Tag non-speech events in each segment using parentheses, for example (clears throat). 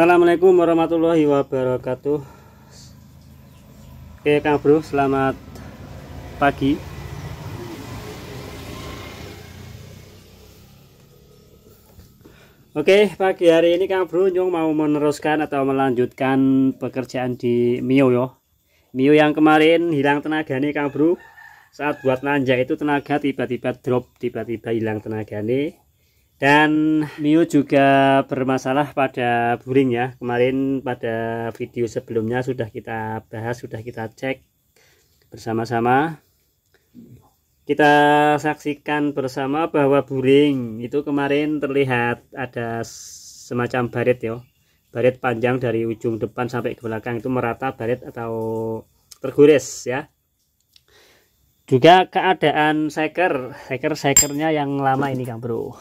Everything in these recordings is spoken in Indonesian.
Assalamualaikum warahmatullahi wabarakatuh Oke Kang Bro selamat pagi Oke pagi hari ini Kang Bro Nyong mau meneruskan atau melanjutkan pekerjaan di Mio yo Mio yang kemarin hilang tenaga nih Kang Bro saat buat nanjak itu tenaga tiba-tiba drop tiba-tiba hilang tenaga nih dan Mio juga bermasalah pada buring ya kemarin pada video sebelumnya sudah kita bahas sudah kita cek bersama-sama kita saksikan bersama bahwa buring itu kemarin terlihat ada semacam baret ya baret panjang dari ujung depan sampai ke belakang itu merata baret atau tergores ya juga keadaan seker seker sekernya yang lama ini Kang Bro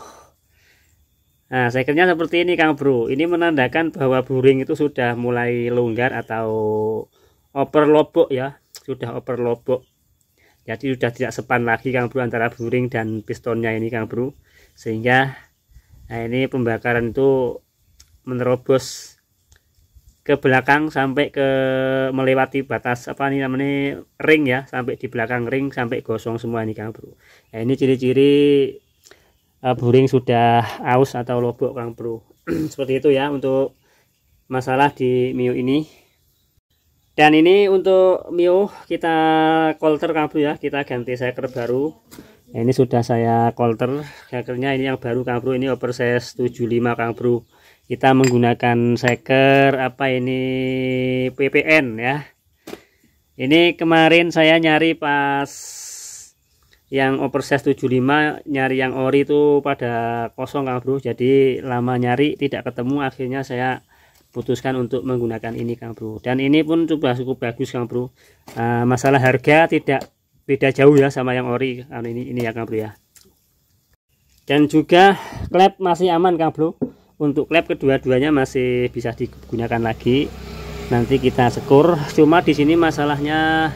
Nah, sekernya seperti ini Kang Bro. Ini menandakan bahwa buring itu sudah mulai longgar atau lobok ya, sudah lobok. Jadi sudah tidak sepan lagi Kang Bro antara buring dan pistonnya ini Kang Bro. Sehingga nah ini pembakaran itu menerobos ke belakang sampai ke melewati batas apa nih namanya ring ya, sampai di belakang ring sampai gosong semua ini Kang Bro. Nah, ini ciri-ciri uh, sudah aus atau lobok Kang Bro. (clears throat) Seperti itu ya untuk masalah di Mio ini. Dan ini untuk Mio kita kolter Kang Bro ya, kita ganti seker baru. Nah, ini sudah saya kolter. Sekernya ini yang baru Kang Bro, ini oversize 75 Kang Bro. Kita menggunakan seker apa ini PPN ya. Ini kemarin saya nyari pas yang oversize 75 nyari yang ori itu pada kosong Kang Bro jadi lama nyari tidak ketemu akhirnya saya putuskan untuk menggunakan ini Kang Bro dan ini pun coba cukup bagus Kang Bro ah, masalah harga tidak beda jauh ya sama yang ori anu ini ini ya Kang Bro ya dan juga klep masih aman Kang Bro untuk klep kedua-duanya masih bisa digunakan lagi nanti kita sekur cuma di sini masalahnya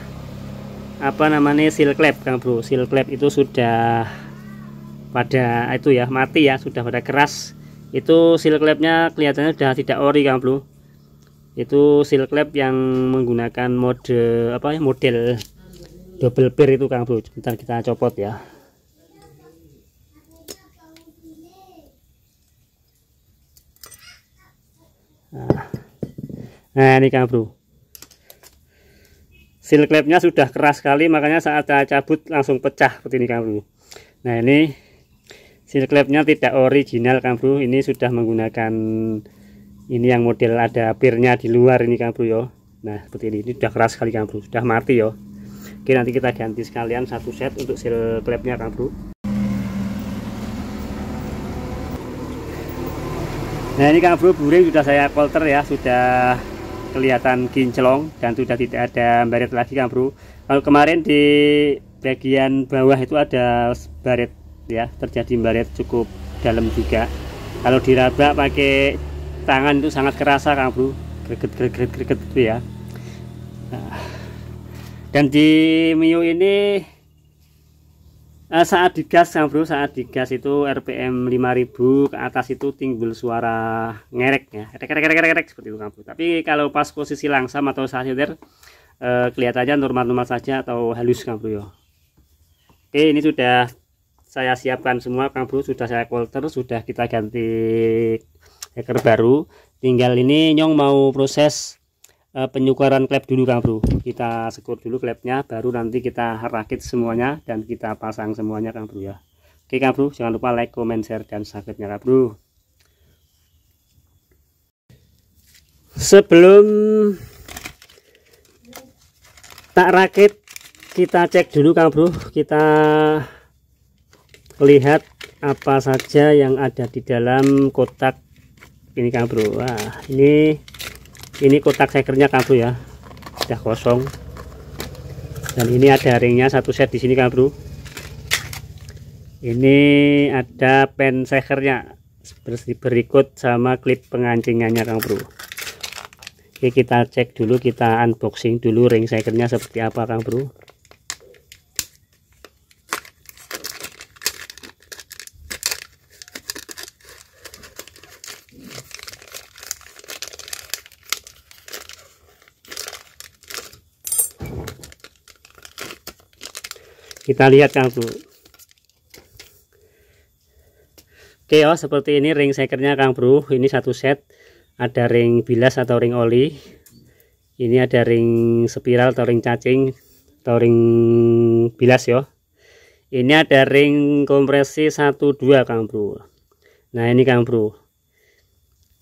apa namanya seal clap Kang Bro. Seal clap itu sudah pada itu ya mati ya, sudah pada keras. Itu seal clapnya kelihatannya sudah tidak ori Kang Bro. Itu seal clap yang menggunakan mode apa ya model double pair itu Kang Bro. sebentar kita copot ya. Nah, nah ini Kang Bro seal klepnya sudah keras sekali makanya saat saya cabut langsung pecah seperti ini kamu nah ini seal klepnya tidak original bro. ini sudah menggunakan ini yang model ada pirnya di luar ini bro yo nah seperti ini ini sudah keras sekali bro sudah mati yo oke nanti kita ganti sekalian satu set untuk seal klepnya bro. Nah ini bro buring sudah saya polter ya, sudah kelihatan kinclong dan sudah tidak ada baret lagi kan bro kalau kemarin di bagian bawah itu ada baret ya terjadi baret cukup dalam juga kalau diraba pakai tangan itu sangat kerasa kan bro greget greget greget gitu ya nah. dan di Mio ini Eh, saat digas kan bro saat digas itu RPM 5000 ke atas itu timbul suara ngerek ya rek rek rek rek, rek seperti itu kan bro tapi kalau pas posisi langsam atau saat nyender eh, kelihatannya normal-normal saja atau halus kan bro ya oke ini sudah saya siapkan semua Kang Bro sudah saya filter sudah kita ganti hacker baru tinggal ini nyong mau proses Eh, Penyukuran klep dulu Kang Bro. Kita sekur dulu klepnya baru nanti kita rakit semuanya dan kita pasang semuanya Kang Bro ya. Oke Kang Bro, jangan lupa like, comment, share dan subscribe-nya Kang Bro. Sebelum tak rakit kita cek dulu Kang Bro, kita lihat apa saja yang ada di dalam kotak ini Kang Bro. Wah, ini ini kotak sekernya Bro ya sudah kosong dan ini ada ringnya satu set di sini kan bro ini ada pen sekernya berikut sama klip pengancingannya kang bro oke kita cek dulu kita unboxing dulu ring sekernya seperti apa kang bro kita lihat bu oke oh seperti ini ring sekernya kang bro ini satu set ada ring bilas atau ring oli ini ada ring spiral atau ring cacing atau ring bilas yo ini ada ring kompresi 12 kang bro nah ini kang bro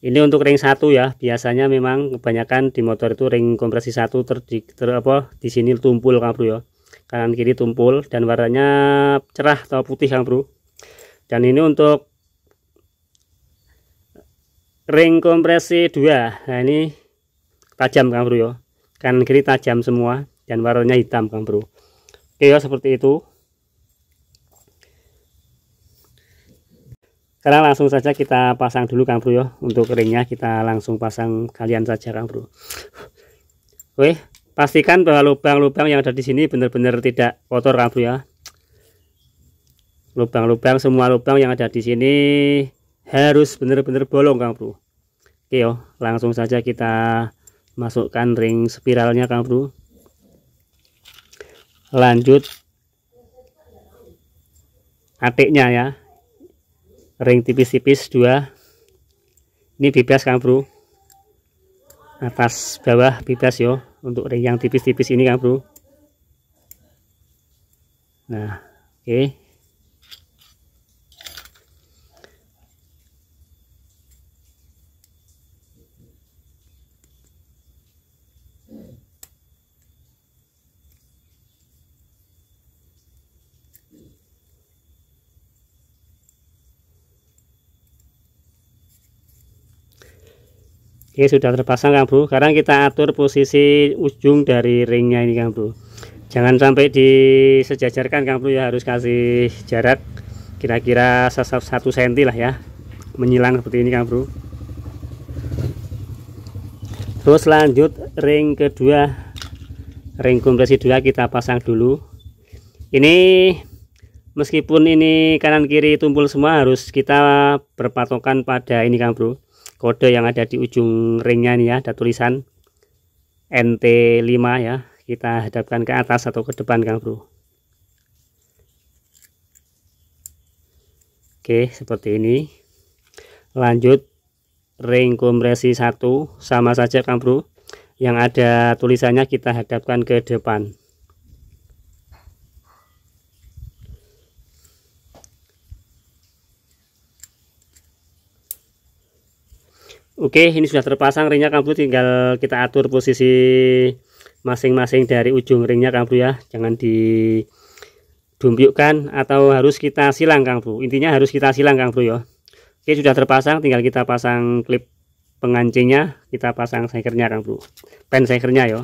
ini untuk ring satu ya biasanya memang kebanyakan di motor itu ring kompresi satu terdik ter apa di sini tumpul kang bro ya kanan kiri tumpul dan warnanya cerah atau putih kang bro dan ini untuk ring kompresi 2 nah ini tajam kang bro ya kanan kiri tajam semua dan warnanya hitam kang bro oke ya seperti itu sekarang langsung saja kita pasang dulu kang bro ya untuk ringnya kita langsung pasang kalian saja kang bro oke pastikan bahwa lubang-lubang yang ada di sini benar-benar tidak kotor kan bro ya lubang-lubang semua lubang yang ada di sini harus benar-benar bolong kang bro oke yo langsung saja kita masukkan ring spiralnya kang bro lanjut atiknya ya ring tipis-tipis dua ini bebas kang bro atas bawah bebas yo untuk ring yang tipis-tipis ini kan bro nah oke okay. Oke sudah terpasang Kang Bro sekarang kita atur posisi ujung dari ringnya ini Kang Bro jangan sampai disejajarkan Kang Bro ya harus kasih jarak kira-kira satu senti lah ya menyilang seperti ini Kang Bro terus lanjut ring kedua ring kompresi dua kita pasang dulu ini meskipun ini kanan kiri tumpul semua harus kita berpatokan pada ini Kang Bro kode yang ada di ujung ringnya nih ya ada tulisan NT5 ya kita hadapkan ke atas atau ke depan Kang Bro Oke seperti ini lanjut ring kompresi 1 sama saja Kang Bro yang ada tulisannya kita hadapkan ke depan Oke ini sudah terpasang ringnya kang Bro, tinggal kita atur posisi masing-masing dari ujung ringnya kang Bro ya jangan di dumpyukkan atau harus kita silang Kang Bro. Intinya harus kita silang Kang Bro ya. Oke, sudah terpasang, tinggal kita pasang klip pengancingnya, kita pasang sekernya Kang Bro. Pen sekernya ya.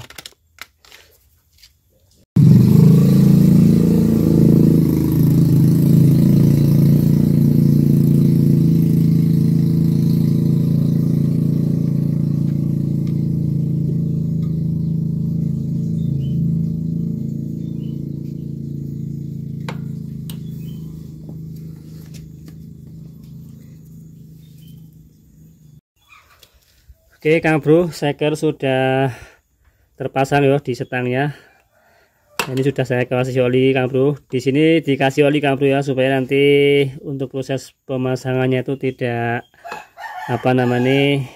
Oke Kang Bro, seker sudah terpasang ya di setangnya. Ini sudah saya kasih oli Kang Bro. Di sini dikasih oli Kang Bro ya supaya nanti untuk proses pemasangannya itu tidak apa namanya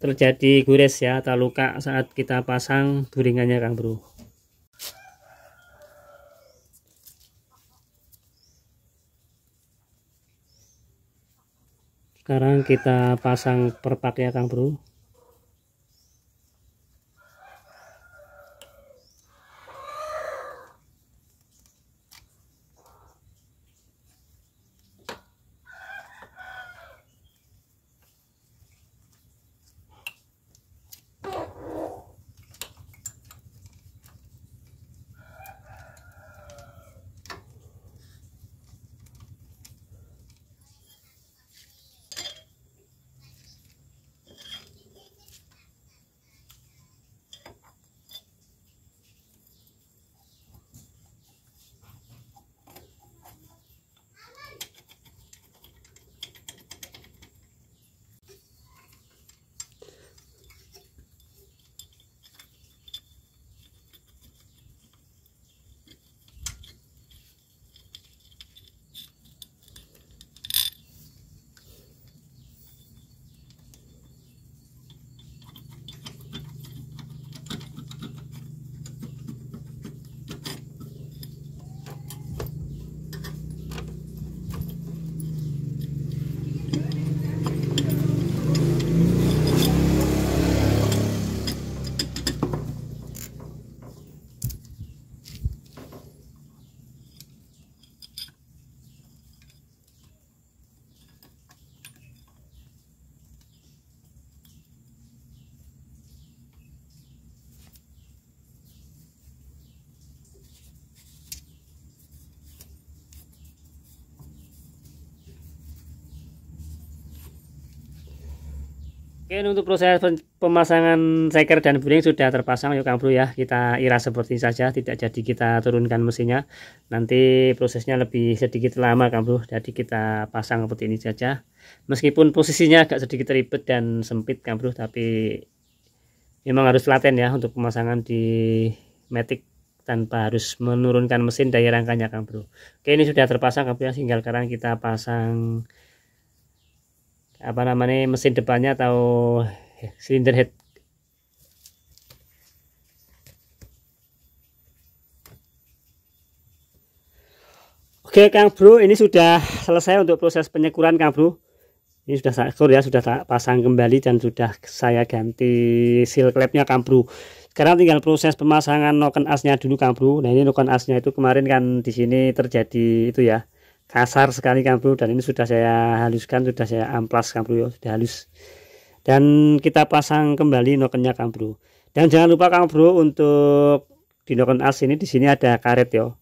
terjadi gores ya atau luka saat kita pasang guringannya Kang Bro. sekarang kita pasang perpak ya Kang Bro Oke, untuk proses pemasangan seker dan bearing sudah terpasang yuk Kang Bro ya. Kita iras seperti ini saja, tidak jadi kita turunkan mesinnya. Nanti prosesnya lebih sedikit lama Kang Bro. Jadi kita pasang seperti ini saja. Meskipun posisinya agak sedikit ribet dan sempit Kang Bro, tapi memang harus laten ya untuk pemasangan di Matic tanpa harus menurunkan mesin daya rangkanya Kang Bro. Oke, ini sudah terpasang Kang Bro ya. Tinggal sekarang kita pasang apa namanya mesin depannya atau silinder head Oke Kang Bro ini sudah selesai untuk proses penyekuran Kang Bro ini sudah saya ya sudah tak pasang kembali dan sudah saya ganti seal klepnya Kang Bro sekarang tinggal proses pemasangan noken asnya dulu Kang Bro nah ini noken asnya itu kemarin kan di sini terjadi itu ya kasar sekali kan bro dan ini sudah saya haluskan sudah saya amplas kan bro ya. sudah halus dan kita pasang kembali nokennya kan bro dan jangan lupa kan bro untuk di noken as ini di sini ada karet ya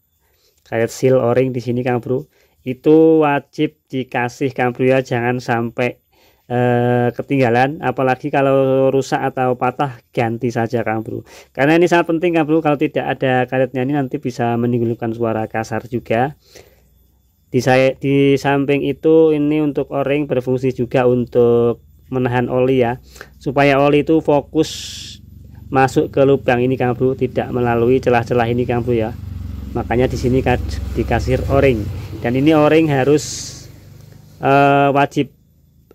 karet seal o-ring di sini kan bro itu wajib dikasih kan bro ya jangan sampai eh, ketinggalan apalagi kalau rusak atau patah ganti saja kan bro karena ini sangat penting kan bro kalau tidak ada karetnya ini nanti bisa menimbulkan suara kasar juga di di samping itu ini untuk o-ring berfungsi juga untuk menahan oli ya supaya oli itu fokus masuk ke lubang ini Kang Bro tidak melalui celah-celah ini Kang Bro ya makanya di sini dikasih o-ring dan ini o-ring harus uh, wajib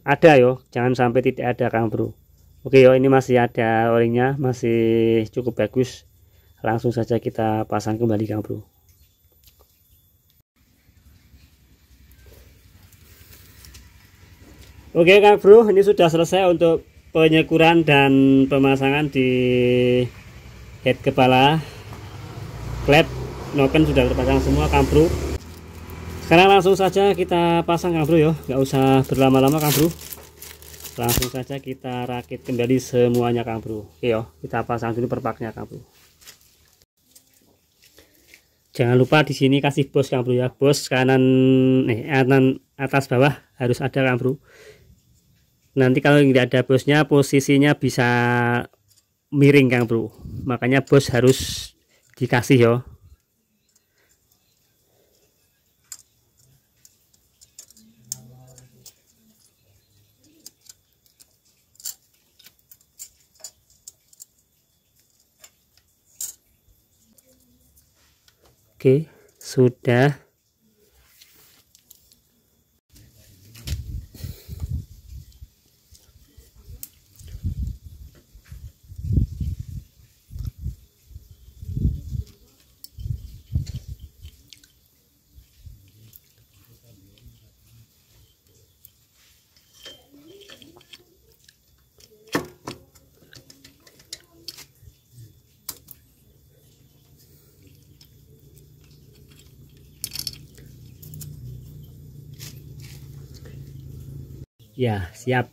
ada yo jangan sampai tidak ada Kang Bro oke yo ini masih ada o-ringnya masih cukup bagus langsung saja kita pasang kembali Kang Bro Oke Kang Bro, ini sudah selesai untuk penyekuran dan pemasangan di head kepala. Klep noken sudah terpasang semua Kang Bro. Sekarang langsung saja kita pasang Kang Bro ya, nggak usah berlama-lama Kang Bro. Langsung saja kita rakit kembali semuanya Kang Bro. Oke yo, ya. kita pasang dulu perpaknya Kang Bro. Jangan lupa di sini kasih bos Kang Bro ya, bos kanan eh kanan atas bawah harus ada Kang Bro nanti kalau tidak ada bosnya posisinya bisa miring Kang Bro makanya bos harus dikasih yo Oke, sudah Ya, siap.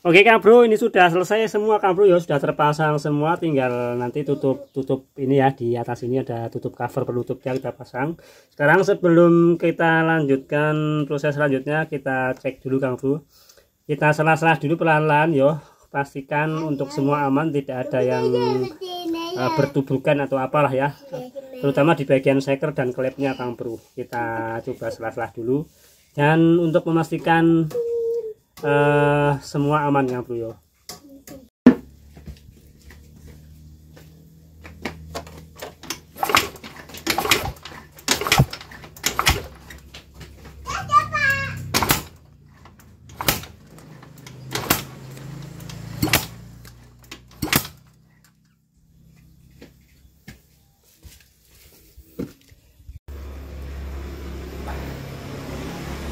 Oke Kang Bro, ini sudah selesai semua Kang Bro ya, sudah terpasang semua, tinggal nanti tutup tutup ini ya di atas ini ada tutup cover yang kita pasang. Sekarang sebelum kita lanjutkan proses selanjutnya kita cek dulu Kang Bro. Kita selah-selah dulu pelan-pelan yo, pastikan untuk semua aman tidak ada yang uh, eh, bertubukan atau apalah ya. Terutama di bagian seker dan klepnya Kang Bro. Kita coba selah-selah dulu. Dan untuk memastikan uh, semua aman ya bro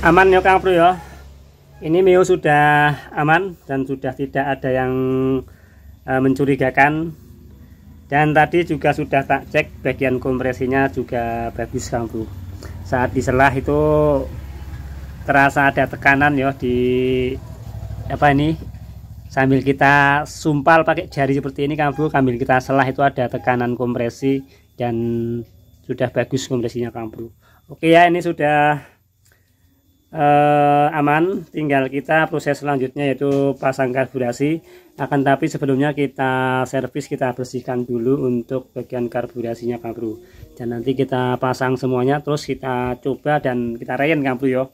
aman ya Kang Bro ya ini Mio sudah aman dan sudah tidak ada yang e, mencurigakan dan tadi juga sudah tak cek bagian kompresinya juga bagus Kang Bro saat diselah itu terasa ada tekanan ya di apa ini sambil kita sumpal pakai jari seperti ini Kang Bro sambil kita selah itu ada tekanan kompresi dan sudah bagus kompresinya Kang Bro oke ya ini sudah eh, aman tinggal kita proses selanjutnya yaitu pasang karburasi akan tapi sebelumnya kita servis kita bersihkan dulu untuk bagian karburasinya Pak Bro dan nanti kita pasang semuanya terus kita coba dan kita rayain Pak Bro yuk.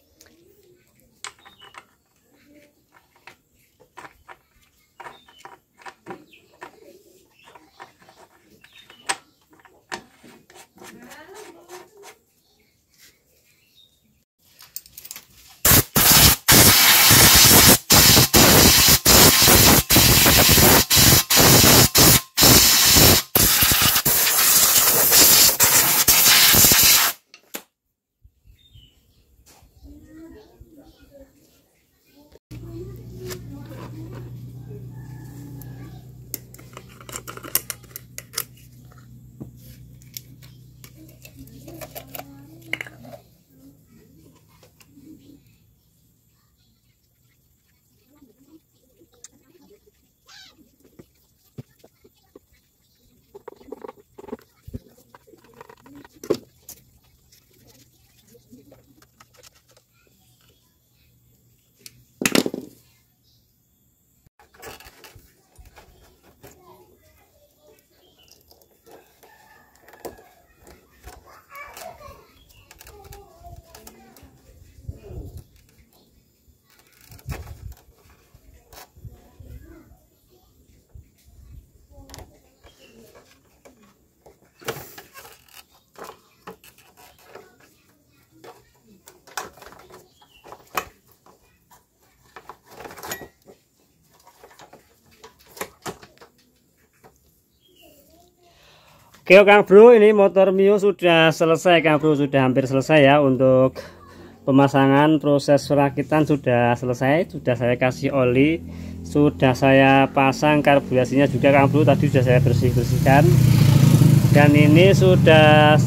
Oke Kang Bro ini motor Mio sudah selesai Kang Bro sudah hampir selesai ya untuk pemasangan proses rakitan sudah selesai sudah saya kasih oli sudah saya pasang karburasinya juga Kang Bro tadi sudah saya bersih-bersihkan dan ini sudah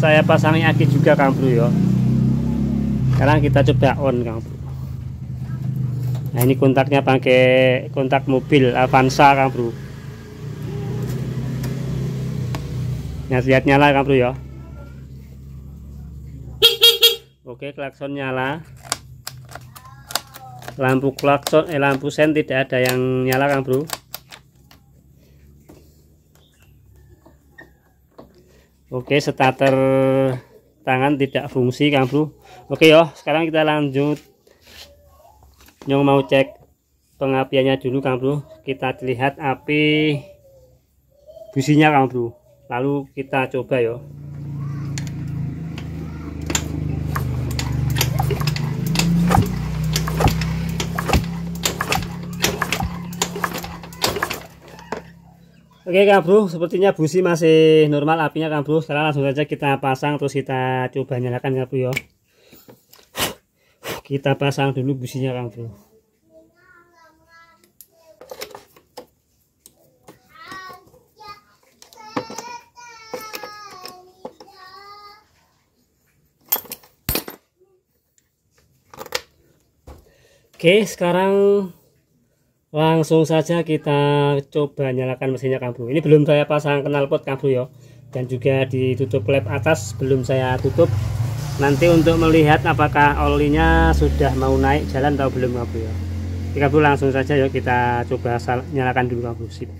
saya pasangi aki juga Kang Bro ya sekarang kita coba on Kang Bro nah ini kontaknya pakai kontak mobil Avanza Kang Bro Nasihat nyala bro ya. (laughs) Oke, klakson nyala. Lampu klakson eh lampu sen tidak ada yang nyala Kang Bro. Oke, starter tangan tidak fungsi Kang Bro. Oke yo, ya, sekarang kita lanjut. Nyong mau cek pengapiannya dulu Kang Bro. Kita lihat api businya Kang Bro lalu kita coba ya Oke Kang Bro, sepertinya busi masih normal apinya Kang Bro. Sekarang langsung saja kita pasang terus kita coba nyalakan Kang Bro ya. Kita pasang dulu businya Kang Bro. Oke sekarang langsung saja kita coba nyalakan mesinnya kambu ini belum saya pasang knalpot kambu ya dan juga ditutup klep atas belum saya tutup nanti untuk melihat apakah olinya sudah mau naik jalan atau belum kambu ya kita langsung saja ya kita coba nyalakan dulu kambu sip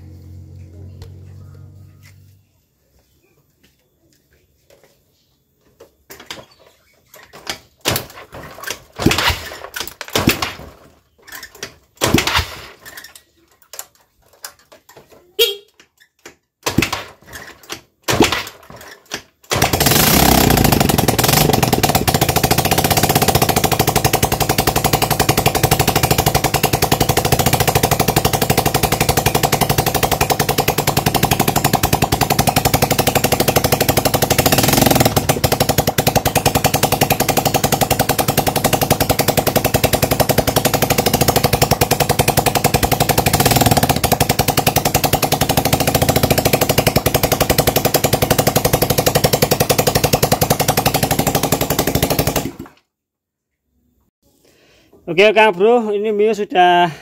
Oke Kang Bro, ini Mio sudah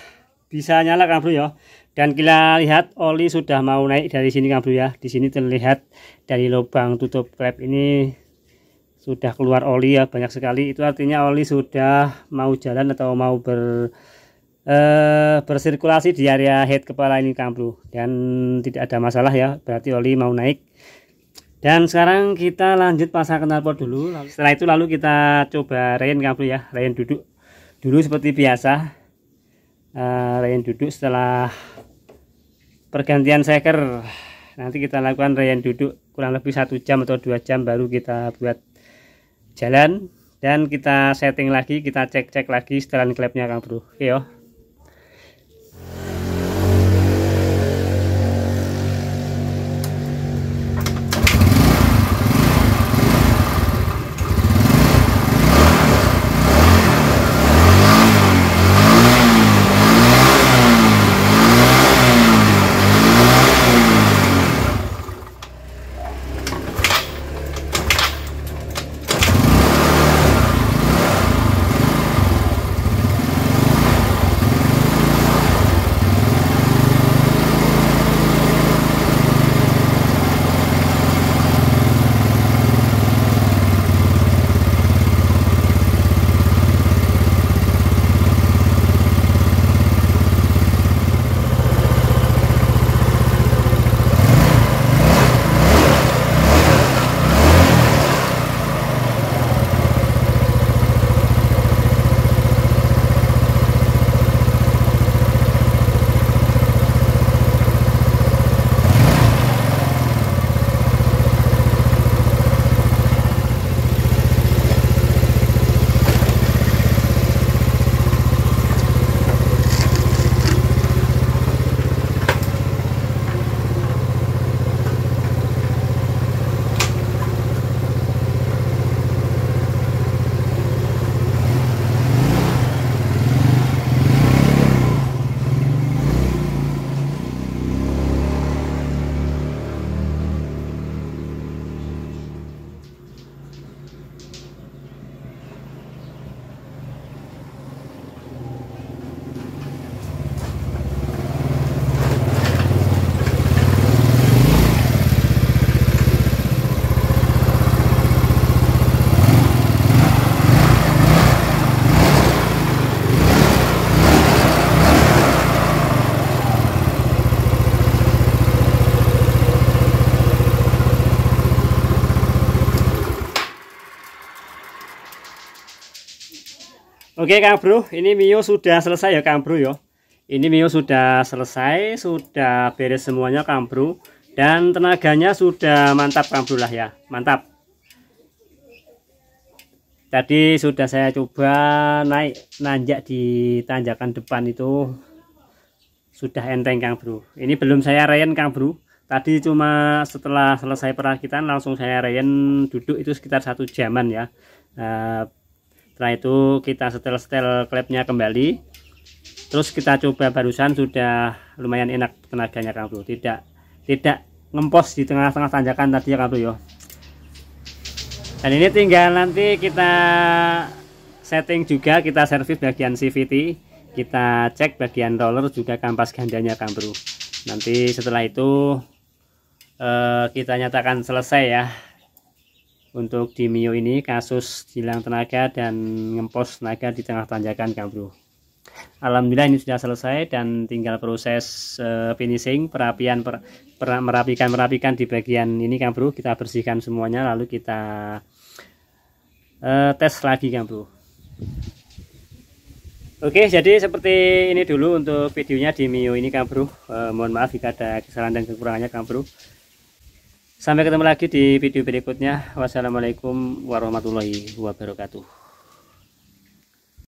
bisa nyala Kang Bro ya. Dan kita lihat oli sudah mau naik dari sini Kang Bro ya. Di sini terlihat dari lubang tutup klep ini sudah keluar oli ya banyak sekali. Itu artinya oli sudah mau jalan atau mau ber eh, bersirkulasi di area head kepala ini Kang Bro. Dan tidak ada masalah ya, berarti oli mau naik. Dan sekarang kita lanjut pasang knalpot dulu. Setelah itu lalu kita coba rein Kang Bro ya, rein duduk dulu seperti biasa uh, eh, rayan duduk setelah pergantian seker nanti kita lakukan rayan duduk kurang lebih satu jam atau dua jam baru kita buat jalan dan kita setting lagi kita cek-cek lagi setelan klepnya Kang Bro oke iya. yo Oke Kang Bro, ini Mio sudah selesai ya Kang Bro ya. Ini Mio sudah selesai, sudah beres semuanya Kang Bro dan tenaganya sudah mantap Kang Bro lah ya. Mantap. Tadi sudah saya coba naik nanjak di tanjakan depan itu sudah enteng Kang Bro. Ini belum saya rayen Kang Bro. Tadi cuma setelah selesai perakitan langsung saya rayen duduk itu sekitar satu jaman ya. Uh, setelah itu kita setel-setel klepnya kembali terus kita coba barusan sudah lumayan enak tenaganya kan bro tidak tidak ngempos di tengah-tengah tanjakan tadi ya kan bro yo dan ini tinggal nanti kita setting juga kita servis bagian CVT kita cek bagian roller juga kampas gandanya kan bro nanti setelah itu eh, kita nyatakan selesai ya untuk di Mio ini kasus hilang tenaga dan ngempos tenaga di tengah tanjakan bro Alhamdulillah ini sudah selesai dan tinggal proses uh, finishing perapian per, per, merapikan merapikan di bagian ini kan bro kita bersihkan semuanya lalu kita uh, tes lagi kan bro Oke jadi seperti ini dulu untuk videonya di Mio ini kan bro uh, mohon maaf jika ada kesalahan dan kekurangannya kan bro Sampai ketemu lagi di video berikutnya. Wassalamualaikum warahmatullahi wabarakatuh.